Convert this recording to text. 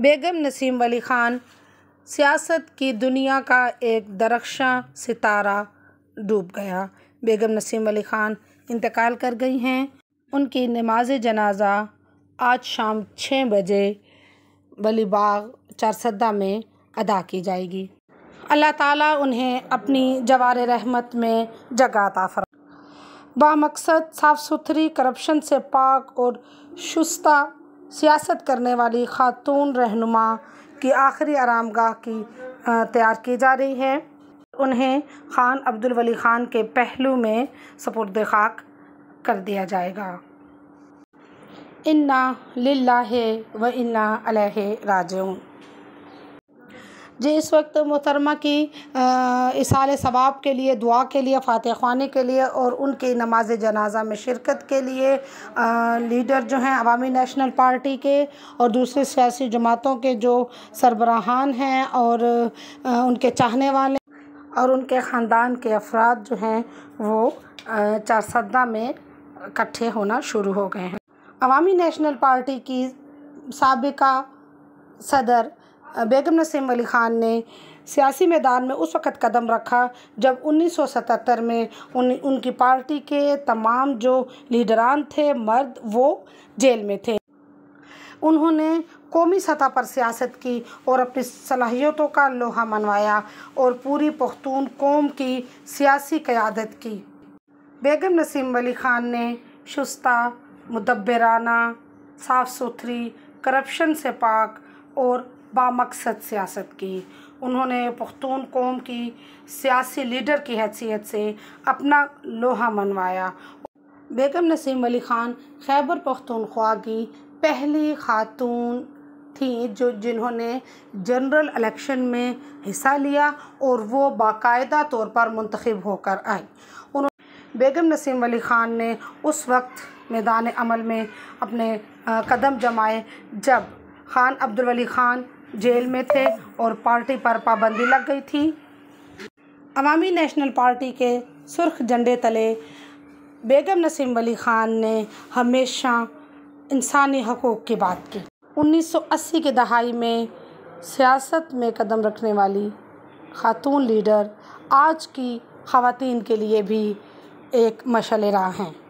बेगम नसीम वली ख़ान सियासत की दुनिया का एक दरख्शा सितारा डूब गया बेगम नसीम वली ख़ान इंतकाल कर गई हैं उनकी नमाज जनाजा आज शाम छः बजे वली बाग चारसदा में अदा की जाएगी अल्लाह ताला उन्हें अपनी जवार रहमत में जगाता अता बा मकसद साफ़ सुथरी करप्शन से पाक और शुस्ता सियासत करने वाली खातून रहनुमा की आखिरी आराम गाह की तैयार की जा रही है उन्हें खान अब्दुल वली ख़ान के पहलू में सपुरद खाक कर दिया जाएगा इन्ना लाह व इन्ना अलह राज जी इस वक्त मोहतरमा की इसाल सवाब के लिए दुआ के लिए फ़ातह खाने के लिए और उनकी नमाज जनाजा में शिरकत के लिए आ, लीडर जो हैं अवामी नेशनल पार्टी के और दूसरी सियासी जमातों के जो सरबराहान हैं और आ, उनके चाहने वाले और उनके ख़ानदान के अफराद जो हैं वो चारसदा में इकट्ठे होना शुरू हो गए हैं अवामी नेशनल पार्टी की सबका सदर बेगम नसीम अली ख़ान ने सियासी मैदान में उस वक़्त कदम रखा जब 1977 में उन उनकी पार्टी के तमाम जो लीडरान थे मर्द वो जेल में थे उन्होंने कौमी सतह पर सियासत की और अपनी सलाहियतों का लोहा मनवाया और पूरी पख्तून कौम की सियासी क़्यादत की बेगम नसीम अली ख़ान ने शुस्ता मुदबराना साफ़ सुथरी करप्शन से पाक और बामकसद सियासत की उन्होंने पख्तून कौम की सियासी लीडर की हैसियत से अपना लोहा मनवाया बेगम नसीम अली ख़ान खैबर पख्तूनख्वा की पहली खातून थी जो जिन्होंने जनरल इलेक्शन में हिस्सा लिया और वो बाकायदा तौर पर मंतखब होकर आई उन्होंने बेगम नसीम अली ख़ान ने उस वक्त मैदान अमल में अपने कदम जमाए जब खान अब्दुलवली ख़ान जेल में थे और पार्टी पर पाबंदी लग गई थी अवामी नेशनल पार्टी के सुर्ख झंडे तले बेगम नसीम अली ख़ान ने हमेशा इंसानी हकूक़ की बात की 1980 की दहाई में सियासत में कदम रखने वाली खातून लीडर आज की खातन के लिए भी एक मशल राह हैं